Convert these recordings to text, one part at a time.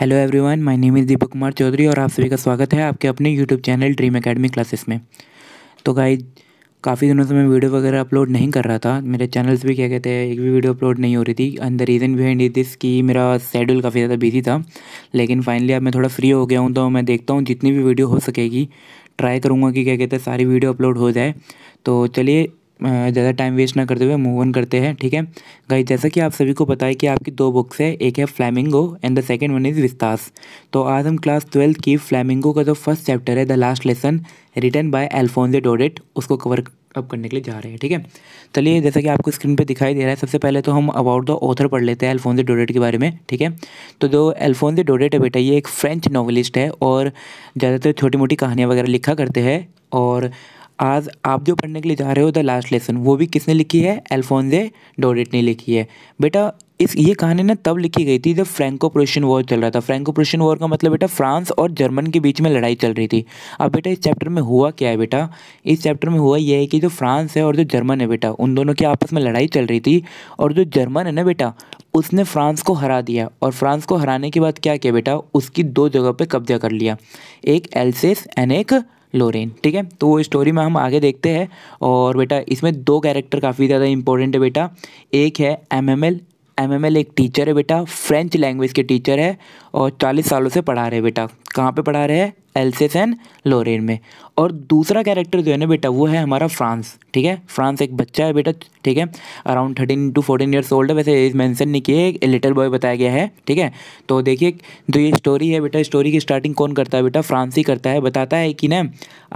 hello everyone my name is Deepak Kumar Chaudhary और आप सभी का स्वागत है आपके अपने YouTube channel dream academy classes में तो गाइज काफ़ी दिनों से मैं वीडियो वगैरह अपलोड नहीं कर रहा था मेरे चैनल्स भी क्या कहते हैं एक भी वीडियो अपलोड नहीं हो रही थी and the reason behind is this कि मेरा शेड्यूल काफ़ी ज़्यादा बिजी था लेकिन फाइनली अब मैं थोड़ा फ्री हो गया हूँ तो मैं देखता हूँ जितनी भी वीडियो हो सकेगी ट्राई करूँगा कि क्या कहते हैं सारी वीडियो अपलोड हो जाए तो चलिए ज़्यादा टाइम वेस्ट ना करते हुए मूव ऑन करते हैं ठीक है गाइस जैसा कि आप सभी को पता है कि आपकी दो बुक्स है एक है Flamingo and the second one is Vistas तो आज हम क्लास ट्वेल्थ की फ्लैमिंगो का जो फर्स्ट चैप्टर है the last lesson written by Alphonse Daudet उसको कवर अप करने के लिए जा रहे हैं ठीक है चलिए जैसा कि आपको स्क्रीन पे दिखाई दे रहा है सबसे पहले तो हम अबाउट द ऑथर पढ़ लेते हैं अल्फोंजे डोडेट के बारे में ठीक है तो जो अल्फोंजे डोडेट है बेटा ये एक फ्रेंच नॉवलिस्ट है और ज़्यादातर छोटी मोटी कहानियाँ वगैरह लिखा करते हैं और आज आप जो पढ़ने के लिए जा रहे हो द लास्ट लेसन वो भी किसने लिखी है एल्फोंजे डोरिट ने लिखी है बेटा इस ये कहानी ना तब लिखी गई थी जब फ्रेंको प्रोशियन वॉर चल रहा था फ्रेंको प्रोशियन वॉर का मतलब बेटा फ्रांस और जर्मन के बीच में लड़ाई चल रही थी अब बेटा इस चैप्टर में हुआ क्या है बेटा इस चैप्टर में हुआ यह है कि जो फ्रांस है और जो जर्मन है बेटा उन दोनों की आपस में लड़ाई चल रही थी और जो जर्मन है ना बेटा उसने फ्रांस को हरा दिया और फ्रांस को हराने के बाद क्या किया बेटा उसकी दो जगह पर कब्जा कर लिया एक एल्सेस एंड एक लोरेन ठीक है तो वो स्टोरी में हम आगे देखते हैं और बेटा इसमें दो कैरेक्टर काफ़ी ज़्यादा इंपॉर्टेंट है बेटा एक है एम एम एल एमएमएल एक टीचर है बेटा फ्रेंच लैंग्वेज के टीचर है और चालीस सालों से पढ़ा रहे बेटा कहाँ पे पढ़ा रहे हैं एल्सेस एंड लोरेन में और दूसरा कैरेक्टर जो है ना बेटा वो है हमारा फ्रांस ठीक है फ्रांस एक बच्चा है बेटा ठीक है around thirteen to fourteen years old है वैसे एज मैंसन नहीं किए एक लिटल बॉय बताया गया है ठीक है तो देखिए जो ये स्टोरी है बेटा स्टोरी की स्टार्टिंग कौन करता है बेटा फ्रांस ही करता है बताता है कि ना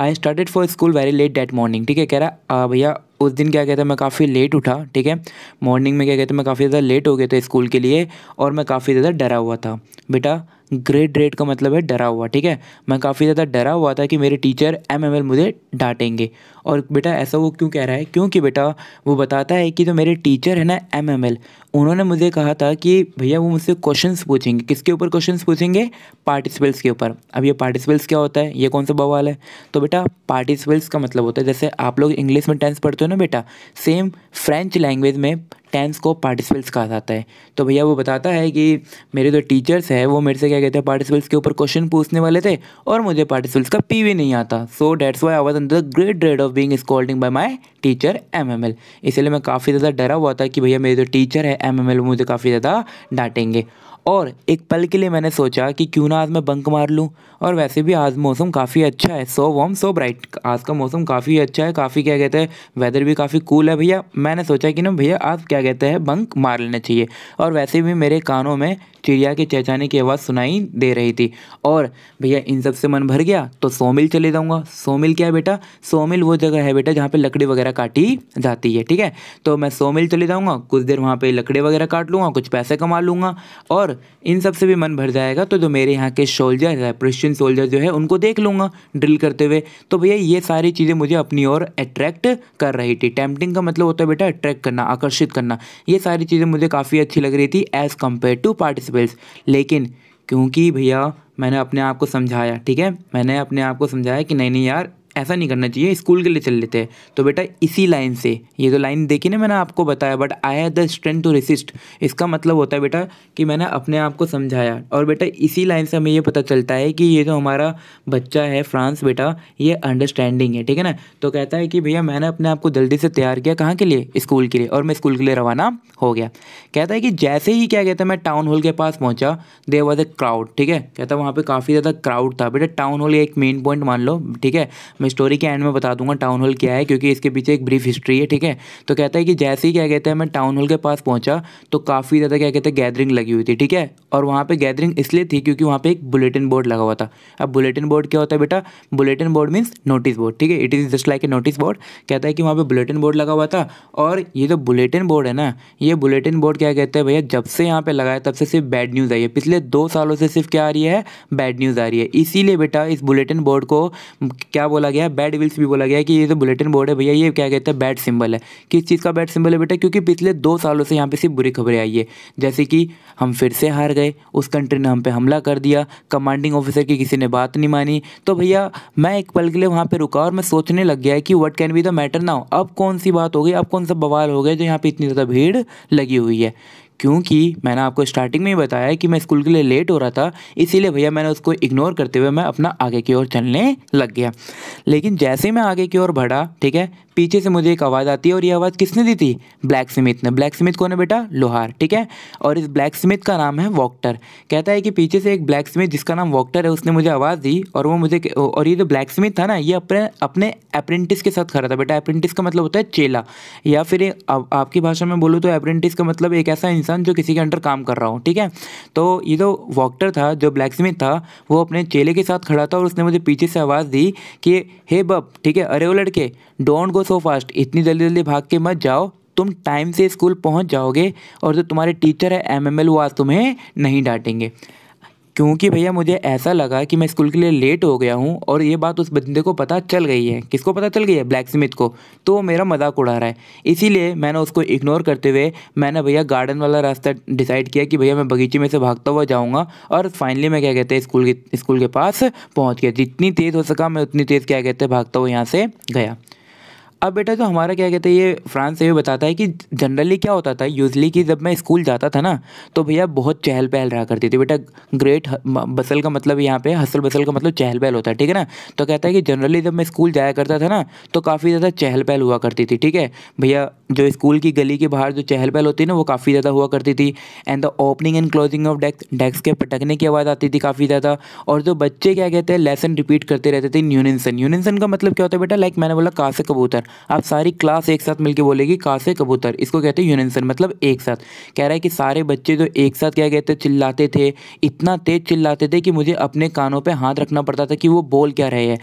I started for school very late that morning ठीक है कह रहा भैया उस दिन क्या कहते हैं मैं काफ़ी लेट उठा ठीक है मॉर्निंग में क्या कहते हैं मैं काफ़ी ज़्यादा लेट हो गया था स्कूल के लिए और मैं काफ़ी ज़्यादा डरा हुआ था बेटा ग्रेट रेड का मतलब है डरा हुआ ठीक है मैं काफ़ी ज़्यादा डरा हुआ था कि मेरे टीचर एम एम एल मुझे डांटेंगे और बेटा ऐसा वो क्यों कह रहा है क्योंकि बेटा वो बताता है कि जो तो मेरे टीचर है ना एम एम एल उन्होंने मुझे कहा था कि भैया वो मुझसे क्वेश्चन पूछेंगे किसके ऊपर क्वेश्चन पूछेंगे पार्टिसिपल्स के ऊपर अब ये पार्टिसिपल्स क्या होता है ये कौन सा बवाल है तो बेटा पार्टिसिपल्स का मतलब होता है जैसे आप लोग इंग्लिश में टेंस पढ़ते हो ना बेटा सेम फ्रेंच लैंग्वेज में टेंस को पार्टिसिपल्स कहा जाता है तो भैया वो बताता है कि मेरे जो तो टीचर्स हैं वो मेरे से क्या कहते हैं पार्टिसिपल्स के ऊपर क्वेश्चन पूछने वाले थे और मुझे पार्टिसिपल्स का पी भी नहीं आता so that's why I was under the great dread of being scolding by my teacher M M L इसलिए मैं काफ़ी ज़्यादा डरा हुआ था कि भैया मेरे जो तो टीचर है एम एम एल वो मुझे काफ़ी ज़्यादा डांटेंगे और एक पल के लिए मैंने सोचा कि क्यों ना आज मैं बंक मार लूँ और वैसे भी आज मौसम काफ़ी अच्छा है सो वॉम सो ब्राइट आज का मौसम काफ़ी अच्छा है काफ़ी क्या कहते हैं वेदर भी काफ़ी कूल है भैया मैंने सोचा कि ना भैया आज क्या कहते हैं बंक मार लेना चाहिए और वैसे भी मेरे कानों में चिड़िया के चहचाने की आवाज़ सुनाई दे रही थी और भैया इन सब से मन भर गया तो सोमिल चले जाऊँगा सोमिल क्या है बेटा सोमिल वो जगह है बेटा जहाँ पे लकड़ी वगैरह काटी जाती है ठीक है तो मैं सोमिल चले जाऊँगा कुछ देर वहाँ पे लकड़ी वगैरह काट लूँगा कुछ पैसे कमा लूँगा और इन सब से भी मन भर जाएगा तो जो मेरे यहाँ के सोल्जर है क्रिश्चियन सोल्जर जो है उनको देख लूँगा ड्रिल करते हुए तो भैया ये सारी चीज़ें मुझे अपनी ओर अट्रैक्ट कर रही थी टैम्पटिंग का मतलब होता है बेटा अट्रैक्ट करना आकर्षित करना ये सारी चीज़ें मुझे काफ़ी अच्छी लग रही थी as compare to participles लेकिन क्योंकि भैया मैंने अपने आप को समझाया ठीक है मैंने अपने आप को समझाया कि नहीं नहीं यार ऐसा नहीं करना चाहिए स्कूल के लिए चल लेते हैं तो बेटा इसी लाइन से ये जो तो लाइन देखी ना मैंने आपको बताया but I have the strength to resist इसका मतलब होता है बेटा कि मैंने अपने आप को समझाया और बेटा इसी लाइन से हमें ये पता चलता है कि ये जो हमारा बच्चा है फ्रांस बेटा ये अंडरस्टैंडिंग है ठीक है ना तो कहता है कि भैया मैंने अपने आप को जल्दी से तैयार किया कहाँ के लिए स्कूल के लिए और मैं स्कूल के लिए रवाना हो गया कहता है कि जैसे ही क्या कहता है मैं टाउन हॉल के पास पहुँचा देर वॉज ए क्राउड ठीक है कहता है वहाँ पर काफ़ी ज़्यादा क्राउड था बेटा टाउन हॉल एक मेन पॉइंट मान लो ठीक है मैं स्टोरी के एंड में बता दूंगा टाउन हॉल क्या है क्योंकि इसके पीछे एक ब्रीफ हिस्ट्री है ठीक है तो कहता है कि जैसे ही क्या कहते हैं मैं टाउन हॉल के पास पहुंचा तो काफ़ी ज़्यादा क्या कहते हैं गैदरिंग लगी हुई थी ठीक है और वहाँ पर गैदरिंग इसलिए थी क्योंकि वहाँ पर एक बुलेटिन बोर्ड लगा हुआ था अब बुलेटिन बोर्ड क्या होता है बेटा bulletin board means notice board ठीक है it is just like a notice board कहता है कि वहाँ पर बुलेटिन बोर्ड लगा हुआ था और ये जो बुलेटिन बोर्ड है ना ये बुलेटिन बोर्ड क्या कहते हैं भैया जब से यहाँ पे लगाया तब से सिर्फ बैड न्यूज़ आई है पिछले दो सालों से सिर्फ क्या आ रही है बैड न्यूज़ आ रही है इसीलिए बेटा इस बुलेटिन बोर्ड को क्या बोला गया गया है बैड विल्स भी बोला गया है कि ये जो बुलेटिन बोर्ड है भैया ये क्या कहते हैं बैड सिंबल है किस चीज़ का बैड सिंबल है बेटा क्योंकि पिछले दो सालों से यहाँ पे सिर्फ बुरी खबरें आई है जैसे कि हम फिर से हार गए उस कंट्री ने हम पे हमला कर दिया कमांडिंग ऑफिसर की किसी ने बात नहीं मानी तो भैया मैं एक पल के लिए वहाँ पर रुका और मैं सोचने लग गया कि what can be the matter now अब कौन सी बात हो गई अब कौन सा बवाल हो गया जो यहाँ पर इतनी ज़्यादा भीड़ लगी हुई है क्योंकि मैंने आपको स्टार्टिंग में ही बताया कि मैं स्कूल के लिए लेट हो रहा था इसीलिए भैया मैंने उसको इग्नोर करते हुए मैं अपना आगे की ओर चलने लग गया लेकिन जैसे मैं आगे की ओर बढ़ा ठीक है पीछे से मुझे एक आवाज़ आती है और ये आवाज़ किसने दी थी ब्लैक स्मिथ ने ब्लैक स्मिथ कौन है बेटा लोहार ठीक है और इस ब्लैक स्मिथ का नाम है वॉक्टर कहता है कि पीछे से एक ब्लैक स्मिथ जिसका नाम वॉक्टर है उसने मुझे आवाज़ दी और वो मुझे और ये जो ब्लैक स्मिथ था ना ये अपने अपने अप्रेंटिस के साथ खड़ा था बेटा अप्रेंटिस का मतलब होता है चेला या फिर आपकी भाषा में बोलूँ तो अप्रेंटिस का मतलब एक ऐसा इंसान जो किसी के अंडर काम कर रहा हो ठीक है तो ये जो वॉक्टर था जो ब्लैक स्मिथ था वो अपने चेले के साथ खड़ा था और उसने मुझे पीछे से आवाज़ दी कि हे बब ठीक है अरे वो लड़के डोंट गो सो फास्ट इतनी जल्दी जल्दी भाग के मत जाओ तुम टाइम से स्कूल पहुंच जाओगे और जो तुम्हारे टीचर है एम एम एल वो आज तुम्हें नहीं डांटेंगे क्योंकि भैया मुझे ऐसा लगा कि मैं स्कूल के लिए लेट हो गया हूँ और ये बात उस बंदे को पता चल गई है किसको पता चल गई है ब्लैक स्मिथ को तो वो मेरा मजाक उड़ा रहा है इसीलिए मैंने उसको इग्नोर करते हुए मैंने भैया गार्डन वाला रास्ता डिसाइड किया कि भैया मैं बगीचे में से भागता हुआ जाऊँगा और फाइनली मैं क्या कहते हैं स्कूल के स्कूल के पास पहुँच गया जितनी तेज़ हो सका मैं उतनी तेज़ क्या कहते हैं भागता हुआ यहाँ से गया अब बेटा जो तो हमारा क्या कहते हैं ये फ्रांस से भी बताता है कि जनरली क्या होता था यूजली कि जब मैं स्कूल जाता था ना तो भैया बहुत चहल पहल रहा करती थी बेटा ग्रेट बसल का मतलब यहाँ पे हसल बसल का मतलब चहल पहल होता है ठीक है ना तो कहता है कि जनरली जब मैं स्कूल जाया करता था ना तो काफ़ी ज़्यादा चहल पहल हुआ करती थी ठीक है भैया जो स्कूल की गली के बाहर जो चहल पहल होती है ना वो काफ़ी ज़्यादा हुआ करती थी and the opening and closing of desk desk के पटकने की आवाज़ आती थी काफ़ी ज़्यादा और जो बच्चे क्या कहते हैं लेसन रिपीट करते रहते थे यूनिसन यूनिसन का मतलब क्या होता है बेटा लाइक मैंने बोला का से कबूतर आप सारी क्लास एक साथ मिलकर बोलेगी का से कबूतर इसको कहते हैं यूनिसन मतलब एक साथ कह रहा है कि सारे बच्चे जो एक साथ क्या कहते हैं चिल्लाते थे इतना तेज़ चिल्लाते थे कि मुझे अपने कानों पर हाथ रखना पड़ता था कि वो बोल क्या रहे हैं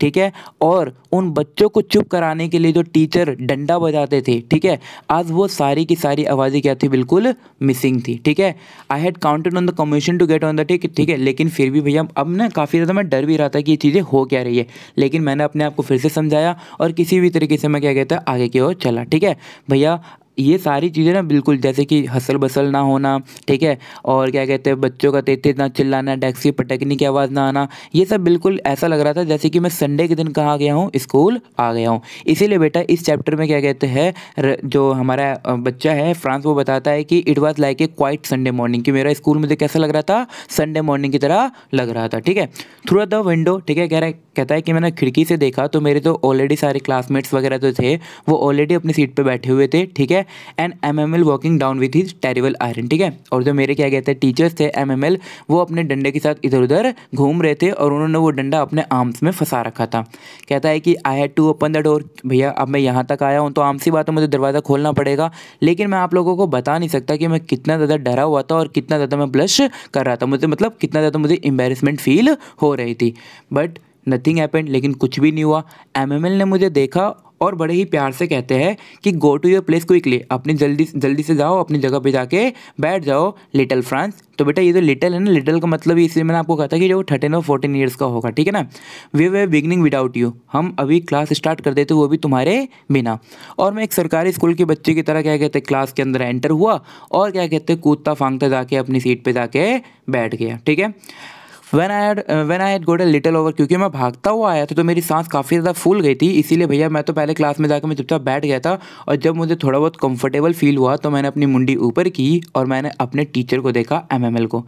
ठीक है और उन बच्चों को चुप कराने के लिए जो टीचर डंडा बजाते थे ठीक है आज वो सारी की सारी आवाज़ें क्या थी बिल्कुल मिसिंग थी ठीक है I had counted on the commotion to get on the ठीक ठीक है लेकिन फिर भी भैया अब ना काफ़ी ज़्यादा मैं डर भी रहा था कि ये चीज़ें हो क्या रही है लेकिन मैंने अपने आप को फिर से समझाया और किसी भी तरीके से मैं क्या कहता आगे की ओर चला ठीक है भैया ये सारी चीज़ें ना बिल्कुल जैसे कि हसल बसल ना होना ठीक है और क्या कहते हैं बच्चों का तेते ना चिल्लाना टैक्सी पटकने की आवाज़ ना आना ये सब बिल्कुल ऐसा लग रहा था जैसे कि मैं संडे के दिन कहाँ गया हूँ स्कूल आ गया हूँ इसीलिए बेटा इस चैप्टर में क्या कहते हैं जो हमारा बच्चा है फ्रांस वो बताता है कि it was like a quiet Sunday morning कि मेरा स्कूल मुझे कैसा लग रहा था संडे मॉर्निंग की तरह लग रहा था ठीक है थ्रू द विंडो ठीक है कह रहा है कहता है कि मैंने खिड़की से देखा तो मेरे तो ऑलरेडी सारे क्लासमेट्स वगैरह जो थे वो ऑलरेडी अपनी सीट पर बैठे हुए थे ठीक है and M M L walking down with his terrible iron ठीक है और जो मेरे क्या कहते हैं टीचर्स थे एम एम एल वो अपने डंडे के साथ इधर उधर घूम रहे थे और उन्होंने वो डंडा अपने आर्म्स में फंसा रखा था कहता है कि I had to open the door भैया अब मैं यहाँ तक आया हूँ तो आम सी बात है मुझे दरवाज़ा खोलना पड़ेगा लेकिन मैं आप लोगों को बता नहीं सकता कि मैं कितना ज़्यादा डरा हुआ था और कितना ज़्यादा मैं ब्लश कर रहा था मुझे मतलब कितना ज़्यादा मुझे एम्बेरसमेंट फील हो रही थी बट नथिंग हैपेंड लेकिन कुछ भी नहीं हुआ एम ने मुझे देखा और बड़े ही प्यार से कहते हैं कि go to your place quickly अपनी जल्दी जल्दी से जाओ अपनी जगह पे जाके बैठ जाओ लिटिल फ्रांस तो बेटा ये जो लिटिल है ना लिटिल का मतलब इसलिए मैंने आपको कहा था कि जो थर्टीन और फोर्टीन ईयर्स का होगा ठीक है ना we were beginning without you हम अभी क्लास स्टार्ट कर देते वो भी तुम्हारे बिना और मैं एक सरकारी स्कूल के बच्चे की तरह क्या कहते क्लास के अंदर एंटर हुआ और क्या कहते कूदता फांगता जाके अपनी सीट पर जाके बैठ गया ठीक है when I had when I had got a little over क्योंकि मैं भागता हुआ आया था तो मेरी सांस काफ़ी ज़्यादा फूल गई थी इसीलिए भैया मैं तो पहले क्लास में जाकर मैं जब तक बैठ गया था और जब मुझे थोड़ा बहुत कंफर्टेबल फील हुआ तो मैंने अपनी मुंडी ऊपर की और मैंने अपने टीचर को देखा एम को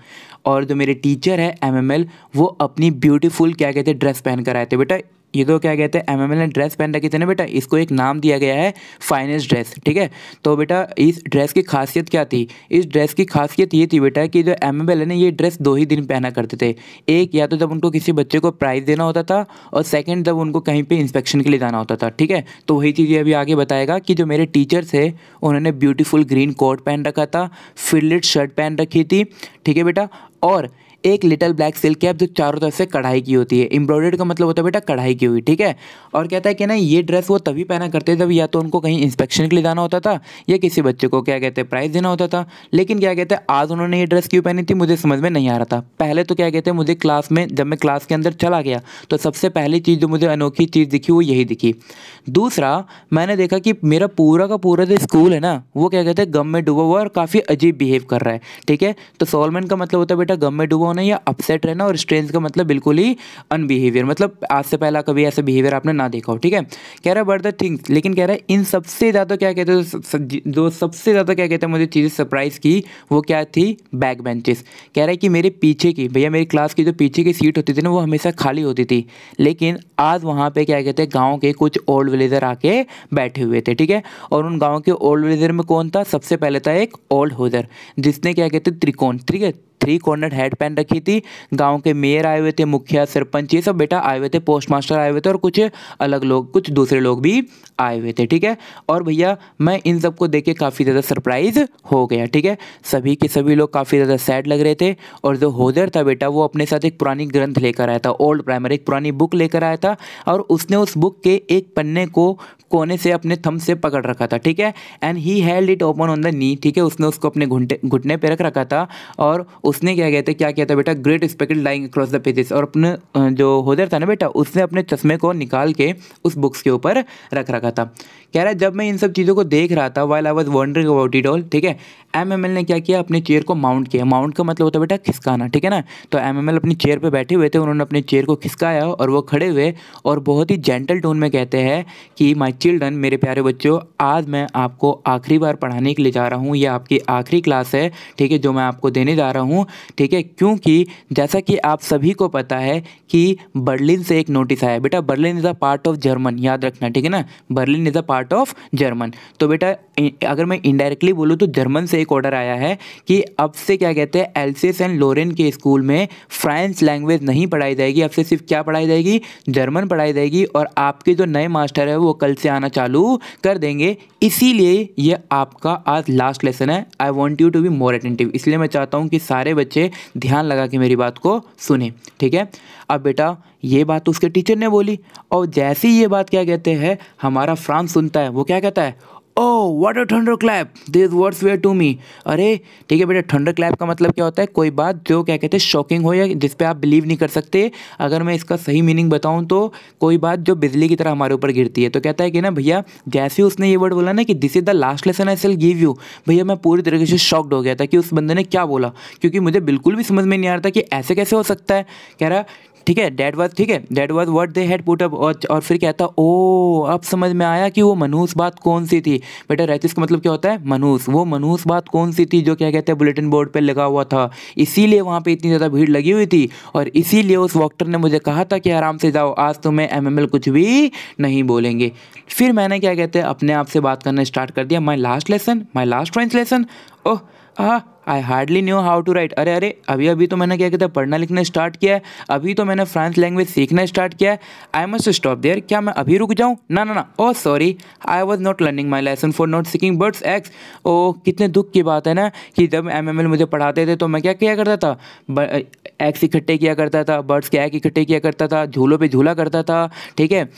और जो मेरे टीचर है एम वो अपनी ब्यूटीफुल क्या कहते हैं ड्रेस पहन कर आए थे बेटा ये तो क्या कहते हैं एम एम एल ने ड्रेस पहन रखी थी ना बेटा इसको एक नाम दिया गया है फाइनेंस ड्रेस ठीक है तो बेटा इस ड्रेस की खासियत क्या थी इस ड्रेस की खासियत ये थी बेटा कि जो एम एम एल है ना ये ड्रेस दो ही दिन पहना करते थे एक या तो जब उनको किसी बच्चे को प्राइज़ देना होता था और सेकेंड जब उनको कहीं पर इंस्पेक्शन के लिए जाना होता था ठीक है तो वही चीज़ ये अभी आगे बताएगा कि जो मेरे टीचर्स है उन्होंने ब्यूटीफुल ग्रीन कोट पहन रखा था फिल्ड शर्ट पहन रखी थी ठीक है बेटा और एक लिटल ब्लैक सिल्क कैप जो चारों तरफ से कढ़ाई की होती है एम्ब्रॉयडर्ड का मतलब होता है बेटा कढ़ाई की हुई ठीक है और कहता है कि ना ये ड्रेस वो तभी पहना करते थे जब या तो उनको कहीं इंस्पेक्शन के लिए जाना होता था या किसी बच्चे को क्या कहते हैं प्राइज़ देना होता था लेकिन क्या कहते हैं आज उन्होंने ये ड्रेस क्यों पहनी थी मुझे समझ में नहीं आ रहा था पहले तो क्या कहते हैं मुझे क्लास में जब मैं क्लास के अंदर चला गया तो सबसे पहली चीज़ जो मुझे अनोखी चीज़ दिखी वो यही दिखी दूसरा मैंने देखा कि मेरा पूरा का पूरा जो स्कूल है ना वो क्या कहते हैं गम में डूबा हुआ और काफ़ी अजीब बिहेव कर रहा है ठीक है तो सॉलमैन का मतलब होता है बेटा गम में डूबा होना या अपसेट रहना और स्ट्रेंथ का मतलब बिल्कुल ही अनबिहेवियर मतलब आज से पहला कभी ऐसा बिहेवियर आपने ना देखा हो ठीक है कह रहा है बट द थिंग्स लेकिन कह रहा है इन सबसे ज़्यादा क्या कहते हैं जो सबसे ज़्यादा क्या कहते हैं मुझे चीज़ें सरप्राइज़ की वो क्या थी बैक बेंचेस कह रहा है कि मेरे पीछे की भैया मेरी क्लास की जो पीछे की सीट होती थी ना वो हमेशा खाली होती थी लेकिन आज वहाँ पर क्या कहते हैं गाँव के कुछ ओल्ड विलेजर आके बैठे हुए थे ठीक है और उन गाँव के ओल्ड विलेजर में कौन था सबसे पहले था एक ओल्ड होजर जिसने क्या कहते त्रिकोण ठीक है थ्री कॉर्नर हेड पैन रखी थी गांव के मेयर आए हुए थे मुखिया सरपंच ये सब बेटा आए हुए थे पोस्ट मास्टर आए हुए थे और कुछ अलग लोग कुछ दूसरे लोग भी आए हुए थे ठीक है और भैया मैं इन सबको देख के काफ़ी ज़्यादा सरप्राइज हो गया ठीक है सभी के सभी लोग काफ़ी ज़्यादा सैड लग रहे थे और जो होदर था बेटा वो अपने साथ एक पुरानी ग्रंथ लेकर आया था ओल्ड प्राइमरी एक पुरानी बुक लेकर आया था और उसने उस बुक के एक पन्ने को कोने से अपने थम से पकड़ रखा था ठीक है and he held it open on the knee ठीक है उसने उसको अपने घुटने घुटने पर रख रखा था और उसने क्या कहते क्या कहता था बेटा great speckle lying across the pages और अपने जो होदर था ना बेटा उसने अपने चश्मे को निकाल के उस बुक्स के ऊपर रख रखा था कह रहा है जब मैं इन सब चीज़ों को देख रहा था while I was wondering about it all ठीक है एम एम एल ने क्या किया अपने चेयर को माउंट किया माउंट का मतलब होता है बेटा खिसकाना ठीक है ना तो एम एम एल अपनी चेयर पर बैठे हुए थे उन्होंने अपने चेयर को खिसकाया और वो खड़े हुए और बहुत ही जेंटल टोन में कहते हैं कि माई चिल्ड्रन मेरे प्यारे बच्चों आज मैं आपको आखिरी बार पढ़ाने के लिए जा रहा हूँ यह आपकी आखिरी क्लास है ठीक है जो मैं आपको देने जा रहा हूँ हूँ ठीक है क्योंकि जैसा कि आप सभी को पता है कि बर्लिन से एक नोटिस आया बेटा Berlin is a part of German याद रखना ठीक है ना Berlin is a part of German तो बेटा अगर मैं इनडायरेक्टली बोलूँ तो जर्मन से एक ऑर्डर आया है कि अब से क्या कहते हैं एल्सियस एंड लोरेन के स्कूल में फ्रेंच लैंग्वेज नहीं पढ़ाई जाएगी अब से सिर्फ क्या पढ़ाई जाएगी जर्मन पढ़ाई जाएगी और आपके जो नए मास्टर है वो कल से आना चालू कर देंगे इसीलिए ये आपका आज लास्ट लेसन है I want you to be more attentive इसलिए मैं चाहता हूँ कि सारे सारे बच्चे ध्यान लगा के मेरी बात को सुने ठीक है अब बेटा ये बात तो उसके टीचर ने बोली और जैसे ही ये बात क्या कहते हैं हमारा फ्रांस सुनता है वो क्या कहता है oh what a thunderclap this words were to me अरे ठीक है बेटा थंडर क्लैप का मतलब क्या होता है कोई बात जो क्या कहते हैं शॉकिंग हो या जिस पे आप बिलीव नहीं कर सकते अगर मैं इसका सही मीनिंग बताऊँ तो कोई बात जो बिजली की तरह हमारे ऊपर गिरती है तो कहता है कि ना भैया जैसे उसने ये वर्ड बोला ना कि this is the last lesson I shall give you भैया मैं पूरी तरीके से शॉक्ड हो गया था कि उस बंदे ने क्या बोला क्योंकि मुझे बिल्कुल भी समझ में नहीं आ रहा था कि ऐसे कैसे हो सकता है कह रहा ठीक है डेट वॉज ठीक है that was what they had put up और, और फिर क्या था ओ अब समझ में आया कि वो मनूस बात कौन सी थी बेटा रहती का मतलब क्या होता है मनहूस वो मनूस बात कौन सी थी जो क्या कहते हैं बुलेटिन बोर्ड पर लगा हुआ था इसीलिए वहाँ पर इतनी ज़्यादा भीड़ लगी हुई थी और इसीलिए उस वॉक्टर ने मुझे कहा था कि आराम से जाओ आज तुम्हें तो एम कुछ भी नहीं बोलेंगे फिर मैंने क्या कहते हैं अपने आप से बात करना स्टार्ट कर दिया my last lesson my last French lesson oh ah I hardly knew how to write अरे अरे अभी अभी तो मैंने क्या कहते हैं पढ़ना लिखना स्टार्ट किया है अभी तो मैंने फ्रांस लैंग्वेज सीखना स्टार्ट किया है आई मस्ट स्टॉप देयर क्या मैं अभी रुक जाऊँ ना ना ना oh sorry I was not learning my lesson for not seeking birds eggs or कितने दुख की बात है ना कि जब एम मुझे पढ़ाते थे तो मैं क्या किया करता था एक्स इकट्ठे किया करता था बर्ड्स के एग इकट्ठे किया करता था झूलों पे झूला करता था ठीक है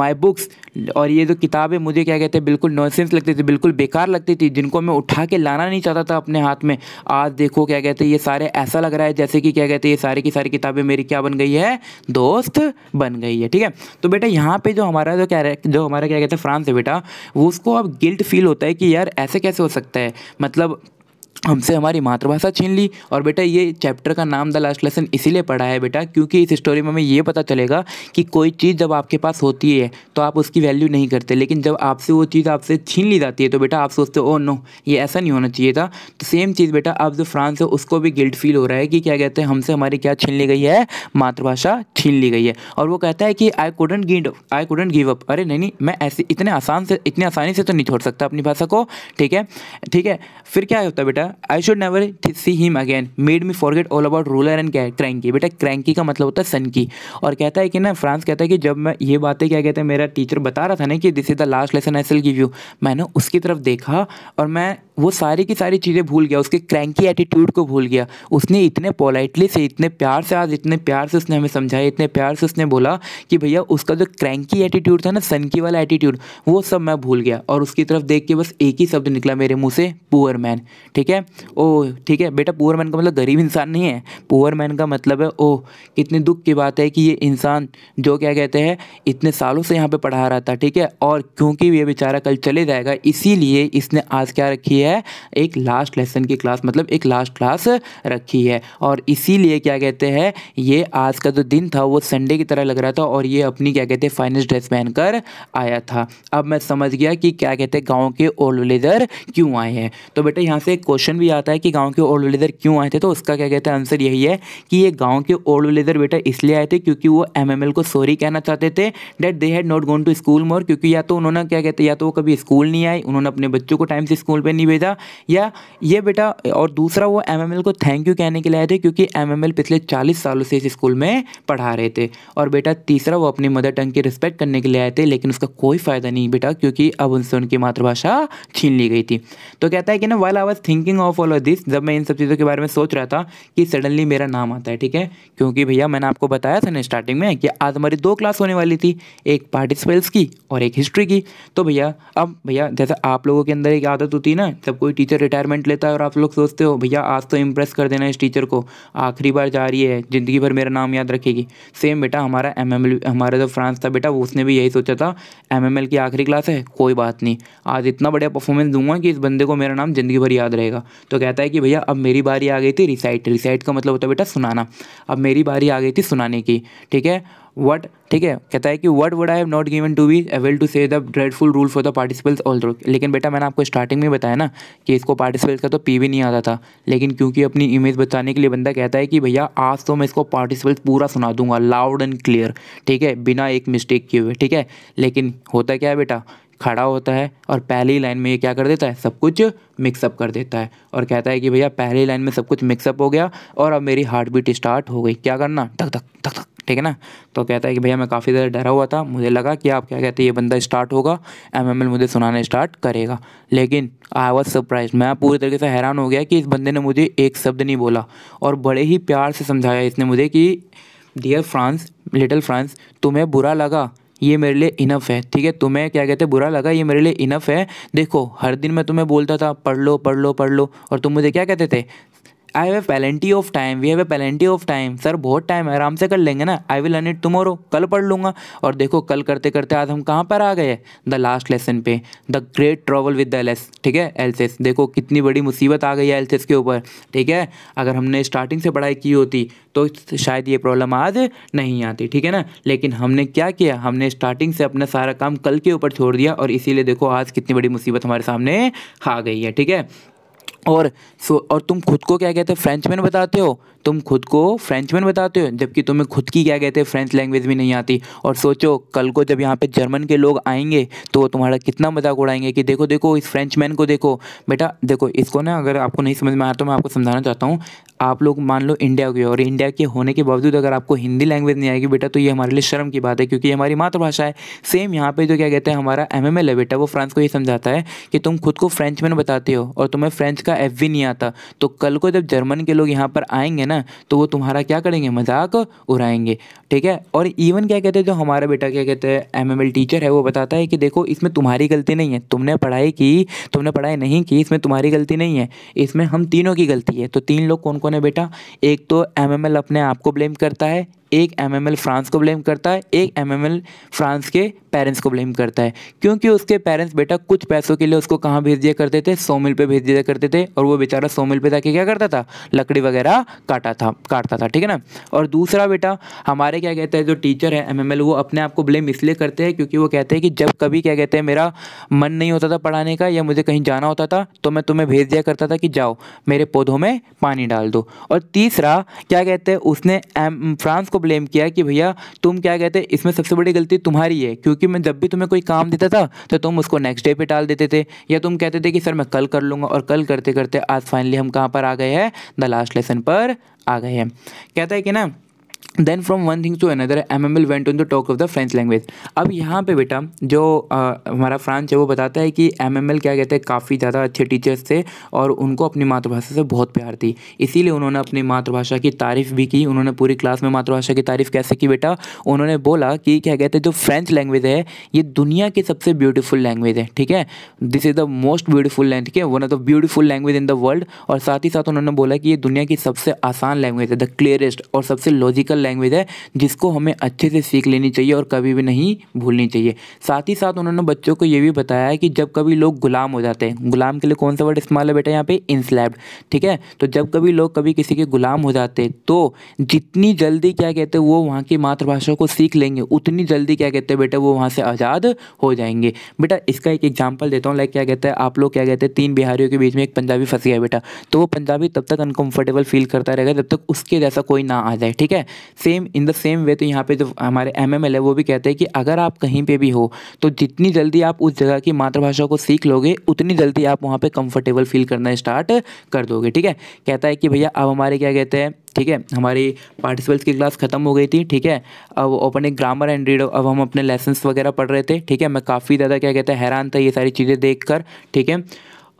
माय बुक्स और ये जो किताबें मुझे क्या कहते हैं बिल्कुल नॉनसेंस लगती थी बिल्कुल बेकार लगती थी जिनको मैं उठा के लाना नहीं चाहता था अपने हाथ में आज देखो क्या कहते हैं ये सारे ऐसा लग रहा है जैसे कि क्या कहते हैं ये सारी की सारी किताबें मेरी क्या बन गई है दोस्त बन गई है ठीक है तो बेटा यहाँ पर जो हमारा जो क्या जो हमारा क्या कहते हैं फ्रांस है बेटा वो उसको अब गिल्ट फील होता है कि यार ऐसे कैसे हो सकता है मतलब हमसे हमारी मातृभाषा छीन ली और बेटा ये चैप्टर का नाम द लास्ट लेसन इसीलिए पढ़ा है बेटा क्योंकि इस स्टोरी में हमें ये पता चलेगा कि कोई चीज़ जब आपके पास होती है तो आप उसकी वैल्यू नहीं करते लेकिन जब आपसे वो चीज़ आपसे छीन ली जाती है तो बेटा आप सोचते हो ओ नो ये ऐसा नहीं होना चाहिए था तो सेम चीज़ बेटा अब जो फ्रांस है उसको भी गिल्ट फील हो रहा है कि क्या कहते हैं हमसे हमारी क्या छीन ली गई है मातृभाषा छीन ली गई है और वो कहता है कि I couldn't give I couldn't give up अरे नहीं नहीं मैं ऐसे इतने आसान से इतनी आसानी से तो नहीं छोड़ सकता अपनी भाषा को ठीक है ठीक है फिर क्या होता है बेटा बेटा I should never see him again made me forget all about ruler and cranky बेटा क्रैंकी का मतलब होता है सन की और कहता है कि ना फ्रांस कहता है कि जब मैं ये बातें क्या कहते हैं मेरा टीचर बता रहा था ना कि this is the last lesson I shall give you मैंने उसकी तरफ देखा और मैं वो सारी की सारी चीज़ें भूल गया उसके क्रैंकी एटीट्यूड को भूल गया उसने इतने पोलाइटली से इतने प्यार से आज इतने प्यार से उसने हमें समझाया इतने प्यार से उसने बोला कि भैया उसका जो क्रैंकी एटीट्यूड था ना सनकी वाला एटीट्यूड वो सब मैं भूल गया और उसकी तरफ देख के बस एक ही शब्द निकला मेरे मुँह से पुअर मैन ठीक है है ओ ठीक है बेटा पुअर मैन का मतलब गरीब इंसान नहीं है पुअर मैन का मतलब है ओ कितने दुख की बात है कि ये इंसान जो क्या कहते हैं इतने सालों से यहाँ पे पढ़ा रहा था ठीक है और क्योंकि ये बेचारा कल चले जाएगा इसीलिए इसने आज क्या रखी है एक लास्ट लेसन की क्लास मतलब एक लास्ट क्लास रखी है और इसीलिए क्या कहते हैं ये आज का जो दिन था वो संडे की तरह लग रहा था और ये अपनी क्या कहते हैं फाइनेंस ड्रेस पहनकर आया था अब मैं समझ गया कि क्या कहते हैं गाँव के ओल्ड विलेजर क्यों आए हैं तो बेटा यहाँ से क्वेश्चन क्वेश्चन भी आता है कि गांव के ओल्ड विलेजर क्यों आए थे तो उसका क्या कहता है आंसर यही है कि ये गांव के ओल्ड विलेजर बेटा इसलिए आए थे क्योंकि वो एम को सॉरी कहना चाहते थे that they had not gone to school more क्योंकि या तो उन्होंने क्या कहते या तो वो कभी स्कूल नहीं आई उन्होंने अपने बच्चों को टाइम से स्कूल पर नहीं भेजा या ये बेटा और दूसरा वो एम को थैंक यू कहने के लिए आए थे क्योंकि एम पिछले चालीस सालों से इस स्कूल में पढ़ा रहे थे और बेटा तीसरा वो अपनी मदर टंग की रिस्पेक्ट करने के लिए आए थे लेकिन उसका कोई फ़ायदा नहीं बेटा क्योंकि अब उनसे उनकी मातृभाषा छीन ली गई थी तो कहता है कि ना while I was think thinking of all this जब मैं इन सब चीज़ों के बारे में सोच रहा था कि सडनली मेरा नाम आता है ठीक है क्योंकि भैया मैंने आपको बताया था ना स्टार्टिंग में कि आज हमारी दो क्लास होने वाली थी एक पार्टिसिपल्स की और एक हिस्ट्री की तो भैया अब भैया जैसे आप लोगों के अंदर एक आदत होती है ना जब कोई टीचर रिटायरमेंट लेता है और आप लोग सोचते हो भैया आज तो इम्प्रेस कर देना इस टीचर को आखिरी बार जा रही है ज़िंदगी भर मेरा नाम याद रखेगी सेम बेटा हमारा एम हमारा जो फ्रांस था बेटा उसने भी यही सोचा था एम की आखिरी क्लास है कोई बात नहीं आज इतना बढ़िया परफॉर्मेंस दूंगा कि इस बंदे को मेरा नाम ज़िंदगी भर याद रहेगा जाएगा तो कहता है कि भैया अब मेरी बारी आ गई थी रिसाइट रिसाइट का मतलब होता है बेटा सुनाना अब मेरी बारी आ गई थी सुनाने की ठीक है वट ठीक है कहता है कि what would I have not given to be able to say the dreadful rule for the participants all through लेकिन बेटा मैंने आपको स्टार्टिंग में बताया ना कि इसको पार्टिसिपेंट्स का तो पी भी नहीं आता था लेकिन क्योंकि अपनी इमेज बचाने के लिए बंदा कहता है कि भैया आज तो मैं इसको पार्टिसिपेंट्स पूरा सुना दूंगा लाउड एंड क्लियर ठीक है बिना एक मिस्टेक किए हुए ठीक है लेकिन होता क्या है बेटा खड़ा होता है और पहली लाइन में ये क्या कर देता है सब कुछ मिक्सअप कर देता है और कहता है कि भैया पहली लाइन में सब कुछ मिक्सअप हो गया और अब मेरी हार्ट बीट स्टार्ट हो गई क्या करना धक धक धक धक ठीक है ना तो कहता है कि भैया मैं काफ़ी ज़्यादा डरा हुआ था मुझे लगा कि आप क्या कहते हैं ये बंदा स्टार्ट होगा एम एम एल मुझे सुनाना स्टार्ट करेगा लेकिन आई वॉज सरप्राइज मैं पूरी तरीके से हैरान हो गया कि इस बंदे ने मुझे एक शब्द नहीं बोला और बड़े ही प्यार से समझाया इसने मुझे कि डियर फ्रांस लिटिल फ्रांस तुम्हें बुरा लगा ये मेरे लिए इनफ है ठीक है तुम्हें क्या कहते हैं बुरा लगा ये मेरे लिए इनफ है देखो हर दिन मैं तुम्हें बोलता था पढ़ लो पढ़ लो पढ़ लो और तुम मुझे क्या कहते थे I have a plenty of time we have a plenty of time sir बहुत टाइम है आराम से कर लेंगे ना I will learn it tomorrow कल पढ़ लूँगा और देखो कल करते करते आज हम कहाँ पर आ गए द लास्ट लेसन पे the great travel with the Alsace ठीक है एलसेस देखो कितनी बड़ी मुसीबत आ गई है एलसेस के ऊपर ठीक है अगर हमने स्टार्टिंग से पढ़ाई की होती तो शायद ये प्रॉब्लम आज नहीं आती ठीक है ना लेकिन हमने क्या किया हमने स्टार्टिंग से अपना सारा काम कल के ऊपर छोड़ दिया और इसीलिए देखो आज कितनी बड़ी मुसीबत हमारे सामने आ गई है ठीक है और सो और तुम खुद को क्या कहते हो फ्रेंचमैन बताते हो तुम खुद को फ्रेंचमैन बताते हो जबकि तुम्हें खुद की क्या कहते हैं फ्रेंच लैंग्वेज भी नहीं आती और सोचो कल को जब यहाँ पे जर्मन के लोग आएंगे तो वो तुम्हारा कितना मजाक उड़ाएंगे कि देखो देखो इस फ्रेंचमैन को देखो बेटा देखो इसको ना अगर आपको नहीं समझ में आ रहा तो मैं आपको समझाना चाहता हूँ आप लोग मान लो इंडिया के और इंडिया के होने के बावजूद अगर आपको हिंदी लैंग्वेज नहीं आएगी बेटा तो ये हमारे लिए शर्म की बात है क्योंकि ये हमारी मातृभाषा है सेम यहाँ पर जो क्या कहते हैं हमारा एम है बेटा वो फ्रांस को ये समझाता है कि तुम खुद को फ्रेंचमैन बताते हो और तुम्हें फ्रेंच का का एफ भी नहीं आता तो कल को जब जर्मन के लोग यहाँ पर आएंगे ना तो वो तुम्हारा क्या करेंगे मजाक उड़ाएंगे ठीक है और इवन क्या कहते हैं जो हमारा बेटा क्या कहते हैं एम टीचर है वो बताता है कि देखो इसमें तुम्हारी गलती नहीं है तुमने पढ़ाई की तुमने पढ़ाई नहीं की इसमें तुम्हारी गलती नहीं है इसमें हम तीनों की गलती है तो तीन लोग कौन कौन है बेटा एक तो एम अपने आप को ब्लेम करता है एक एम फ्रांस को ब्लेम करता है एक एम फ्रांस के पेरेंट्स को ब्लेम करता है क्योंकि उसके पेरेंट्स बेटा कुछ पैसों के लिए उसको कहाँ भेज दिया करते थे सो मिल पर भेज दिया करते थे और वो बेचारा सो मिल पर जाके क्या करता था लकड़ी वगैरह काटा था काटता था ठीक है ना और दूसरा बेटा हमारे क्या कहते हैं जो टीचर है एम वो अपने आप को ब्लेम इसलिए करते हैं क्योंकि वो कहते हैं कि जब कभी क्या कहते हैं मेरा मन नहीं होता था पढ़ाने का या मुझे कहीं जाना होता था तो मैं तुम्हें भेज दिया करता था कि जाओ मेरे पौधों में पानी डाल दो और तीसरा क्या कहते हैं उसने फ्रांस को को ब्लेम किया कि भैया तुम क्या कहते इसमें सबसे बड़ी गलती तुम्हारी है क्योंकि मैं जब भी तुम्हें कोई काम देता था तो तुम उसको नेक्स्ट डे पे टाल देते थे या तुम कहते थे कि सर मैं कल कर लूँगा और कल करते करते आज फाइनली हम कहाँ पर आ गए हैं द लास्ट लेसन पर आ गए हैं कहता है कि ना then from one thing to another M M L went on the talk of the French language अब यहाँ पे बेटा जो आ, हमारा फ्रांस है वो बताता है कि एम एम एल क्या कहते हैं काफ़ी ज़्यादा अच्छे टीचर्स थे और उनको अपनी मातृभाषा से बहुत प्यार थी इसीलिए उन्होंने अपनी मातृभाषा की तारीफ़ भी की उन्होंने पूरी क्लास में मातृभाषा की तारीफ़ कैसे की बेटा उन्होंने बोला कि क्या कहते हैं जो फ्रेंच लैंग्वेज है ये दुनिया की सबसे ब्यूटीफुल लैंग्वेज है ठीक है this is the most beautiful lang ठीक है one of the beautiful language in the world और साथ ही साथ उन्होंने बोला कि ये दुनिया की सबसे आसान लैंग्वेज है द क्लियरेस्ट और सबसे लॉजिकल लैंग्वेज है जिसको हमें अच्छे से सीख लेनी चाहिए और कभी भी नहीं भूलनी चाहिए साथ ही साथ उन्होंने बच्चों को ये भी बताया है कि जब कभी लोग गुलाम हो जाते हैं गुलाम के लिए कौन सा वर्ड इस्तेमाल है बेटा यहाँ पे इंस्लैब्ड ठीक है तो जब कभी लोग कभी किसी के गुलाम हो जाते हैं तो जितनी जल्दी क्या कहते हैं वो वहाँ की मातृभाषा को सीख लेंगे उतनी जल्दी क्या कहते हैं बेटा वो वहाँ से आज़ाद हो जाएंगे बेटा इसका एक एग्जाम्पल देता हूँ लाइक क्या कहते हैं आप लोग क्या कहते हैं तीन बिहारियों के बीच में एक पंजाबी फंस गया बेटा तो वो पंजाबी तब तक अनकम्फर्टेबल फील करता रहेगा जब तक उसके जैसा कोई ना आ जाए ठीक है same in the same way तो यहाँ पे जो हमारे एम एम एल है वो भी कहते हैं कि अगर आप कहीं पे भी हो तो जितनी जल्दी आप उस जगह की मातृभाषा को सीख लोगे उतनी जल्दी आप वहाँ पे कंफर्टेबल फील करना स्टार्ट कर दोगे ठीक है कहता है कि भैया अब हमारे क्या कहते हैं ठीक है हमारी पार्टिसिपल्स की क्लास खत्म हो गई थी ठीक है अब अपने ग्रामर एंड रीड अब हम अपने लेसन्स वगैरह पढ़ रहे थे ठीक है मैं काफ़ी ज़्यादा क्या कहते हैं हैरान था ये सारी चीज़ें देख कर ठीक है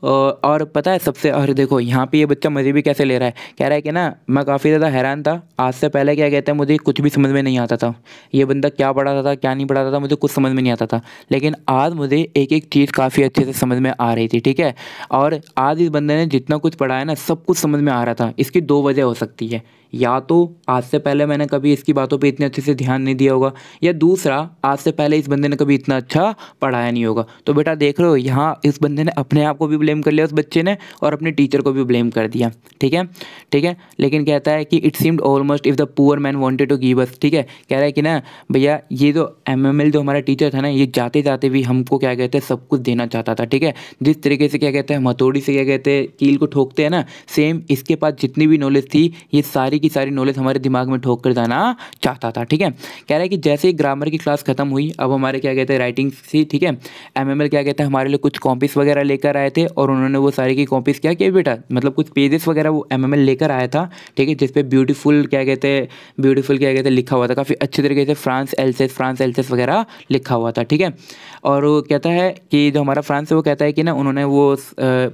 और पता है सबसे और देखो यहाँ पे ये बच्चा मज़े भी कैसे ले रहा है कह रहा है कि ना मैं काफ़ी ज़्यादा हैरान था आज से पहले क्या कहते हैं मुझे कुछ भी समझ में नहीं आता था ये बंदा क्या पढ़ाता था क्या नहीं पढ़ाता था मुझे कुछ समझ में नहीं आता था लेकिन आज मुझे एक एक चीज़ काफ़ी अच्छे से समझ में आ रही थी ठीक है और आज इस बंदे ने जितना कुछ पढ़ाया ना सब कुछ समझ में आ रहा था इसकी दो वजह हो सकती है या तो आज से पहले मैंने कभी इसकी बातों पे इतने अच्छे से ध्यान नहीं दिया होगा या दूसरा आज से पहले इस बंदे ने कभी इतना अच्छा पढ़ाया नहीं होगा तो बेटा देख रहे हो यहाँ इस बंदे ने अपने आप को भी ब्लेम कर लिया उस बच्चे ने और अपने टीचर को भी ब्लेम कर दिया ठीक है ठीक है लेकिन कहता है कि it seemed almost if the poor man wanted to give us ठीक है कह रहा है कि ना भैया ये जो एम एम एल जो हमारा टीचर था ना ये जाते जाते भी हमको क्या कहते हैं सब कुछ देना चाहता था ठीक है जिस तरीके से क्या कहते हैं हम से क्या कहते हैं कील को ठोकते हैं ना सेम इसके पास जितनी भी नॉलेज थी ये सारी सारी की सारी नॉलेज हमारे दिमाग में ठोक कर जाना चाहता था ठीक है कह रहा है कि जैसे ही ग्रामर की क्लास खत्म हुई अब हमारे क्या कहते हैं राइटिंग सी ठीक है एम क्या कहते हैं हमारे लिए कुछ कॉपीज़ वगैरह लेकर आए थे और उन्होंने वो सारी की कॉपीज़ क्या किया बेटा मतलब कुछ पेजेस वगैरह वो एम लेकर आया था ठीक है जिसपे ब्यूटीफुल क्या कहते हैं ब्यूटीफुल क्या कहते हैं लिखा हुआ था काफ़ी अच्छे तरीके से फ्रांस एल्सेस फ्रांस एल्सेस वगैरह लिखा हुआ था ठीक है और वो कहता है कि जो हमारा फ्रांस है वो कहता है कि ना उन्होंने वो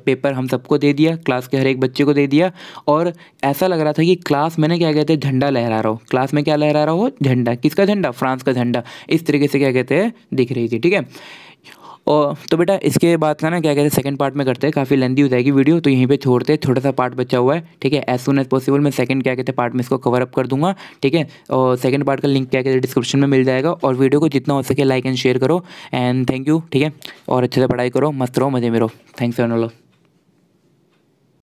पेपर हम सबको दे दिया क्लास के हर एक बच्चे को दे दिया और ऐसा लग रहा था कि क्लास क्लास मैंने क्या कहते हैं झंडा लहरा रहा हो क्लास में क्या लहरा रहा हो झंडा किसका झंडा फ्रांस का झंडा इस तरीके से क्या कहते हैं दिख रही थी ठीक है और तो बेटा इसके बाद का ना क्या कहते हैं सेकंड पार्ट में करते हैं काफ़ी लेंदी हो जाएगी वीडियो तो यहीं पे छोड़ते हैं छोटा सा पार्ट बचा हुआ है ठीक है एज सुन एज पॉसिबल मैं सेकंड क्या कहते हैं पार्ट में इसको कवर अप कर दूंगा ठीक है और सेकंड पार्ट का लिंक क्या कहते हैं डिस्क्रिप्शन में मिल जाएगा और वीडियो को जितना हो सके लाइक एंड शेयर करो एंड थैंक यू ठीक है और अच्छे से पढ़ाई करो मस्त रहो मज़े में रहो थैंक्स एन ऑल